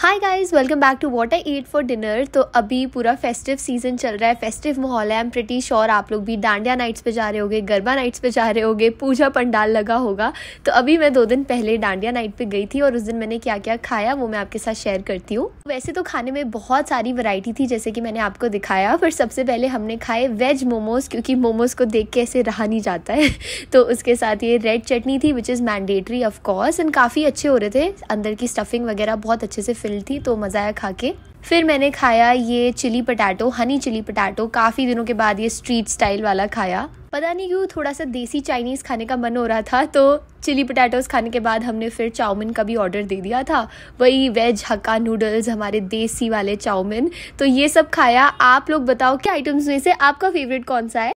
hi guys welcome back to what I ate for dinner तो अभी पूरा festive season चल रहा है फेस्टिव माहौल है आई एम प्रिटी श्योर आप लोग भी डांडिया नाइट्स पे जा रहे होगे गरबा नाइट्स पे जा रहे होगे पूजा पंडाल लगा होगा तो अभी मैं दो दिन पहले डांडिया नाइट पे गई थी और उस दिन मैंने क्या क्या खाया वो मैं आपके साथ शेयर करती हूँ वैसे तो खाने में बहुत सारी वरायटी थी जैसे कि मैंने आपको दिखाया पर सबसे पहले हमने खाए वेज मोमोज क्योंकि मोमोज को देख के ऐसे रहा नहीं जाता है तो उसके साथ ये रेड चटनी थी which is mandatory of course and काफ़ी अच्छे हो रहे थे अंदर की स्टफिंग वगैरह बहुत अच्छे से फिल थी तो मज़ा आया खा के फिर मैंने खाया ये chilli potato honey chilli potato काफ़ी दिनों के बाद ये स्ट्रीट स्टाइल वाला खाया पता नहीं क्यों थोड़ा सा देसी चाइनीज़ खाने का मन हो रहा था तो चिली पटाटोस खाने के बाद हमने फिर चाउमिन का भी ऑर्डर दे दिया था वही वेज हक्का नूडल्स हमारे देसी वाले चाउमिन तो ये सब खाया आप लोग बताओ कि आइटम्स में से आपका फेवरेट कौन सा है